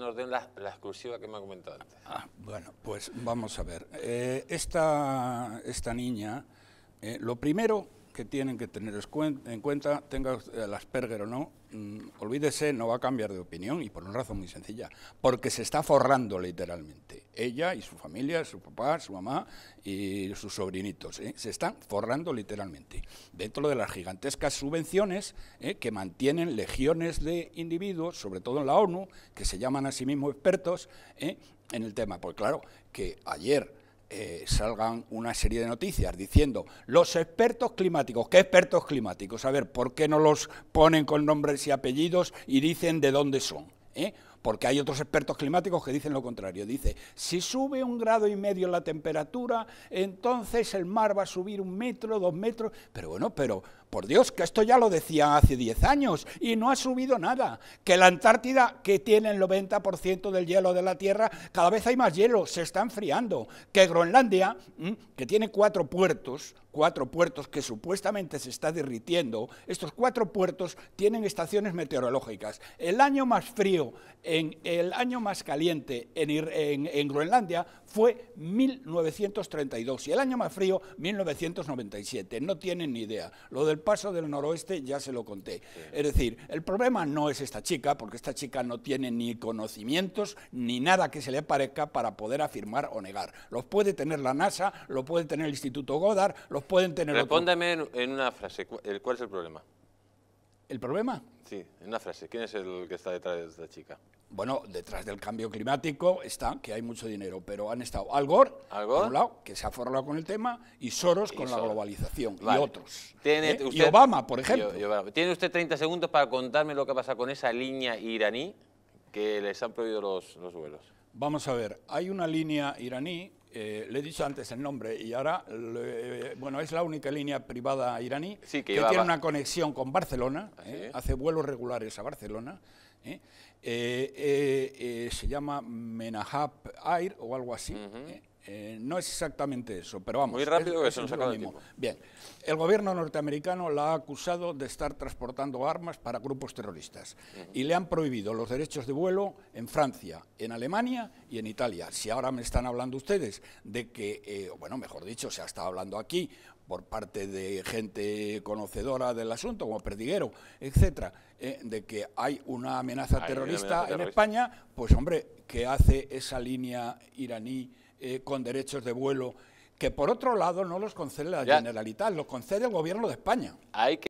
nos den la, exclusiva que me ha comentado antes. Ah, bueno, pues vamos a ver. Eh, esta, esta niña, eh, lo primero que tienen que tener en cuenta, tenga el Asperger o no, mm, olvídese, no va a cambiar de opinión y por una razón muy sencilla, porque se está forrando literalmente ella y su familia, su papá, su mamá y sus sobrinitos. ¿eh? Se están forrando literalmente dentro de las gigantescas subvenciones ¿eh? que mantienen legiones de individuos, sobre todo en la ONU, que se llaman a sí mismos expertos ¿eh? en el tema. Pues claro, que ayer... salgan una serie de noticias diciendo los expertos climáticos, ¿qué expertos climáticos? A ver, ¿por qué no los ponen con nombres y apellidos y dicen de dónde son? ¿Eh? porque hay otros expertos climáticos que dicen lo contrario. Dice, si sube un grado y medio la temperatura, entonces el mar va a subir un metro, dos metros. Pero bueno, pero por Dios, que esto ya lo decían hace diez años y no ha subido nada. Que la Antártida, que tiene el 90% del hielo de la Tierra, cada vez hay más hielo, se está enfriando. Que Groenlandia, que tiene cuatro puertos, cuatro puertos que supuestamente se está derritiendo, estos cuatro puertos tienen estaciones meteorológicas. El año más frío, en el año más caliente en, Groenlandia fue 1932 y el año más frío 1997. No tienen ni idea. Lo del paso del noroeste ya se lo conté. Es decir, el problema no es esta chica, porque esta chica no tiene ni conocimientos ni nada que se le parezca para poder afirmar o negar. Los puede tener la NASA, lo puede tener el Instituto Goddard, los pueden tener... Respóndeme en una frase, ¿cuál es el problema? ¿El problema? Sí, en una frase. ¿Quién es el que está detrás de esta chica? Bueno, detrás del cambio climático está que hay mucho dinero, pero han estado Al Gore, lado, que se ha forrado con el tema, y Soros con la globalización, y otros. ¿Tiene ¿eh? usted, y Obama, por ejemplo. tiene usted 30 segundos para contarme lo que pasa con esa línea iraní que les han prohibido los, vuelos? Vamos a ver, hay una línea iraní, eh, le he dicho antes el nombre, y ahora, eh, bueno, es la única línea privada iraní que, tiene una conexión con Barcelona, ¿eh? hace vuelos regulares a Barcelona, se llama Menahab Air o algo así, eh, no es exactamente eso, pero vamos. Muy rápido que se nos el tiempo. Bien, el gobierno norteamericano la ha acusado de estar transportando armas para grupos terroristas y le han prohibido los derechos de vuelo en Francia, en Alemania y en Italia. Si ahora me están hablando ustedes de que, eh, bueno, mejor dicho, se ha estado hablando aquí por parte de gente conocedora del asunto, como Perdiguero, etcétera, eh, de que hay una amenaza terrorista en España, pues hombre, ¿qué hace esa línea iraní? Eh, con derechos de vuelo, que por otro lado no los concede la Generalitat, los concede el Gobierno de España.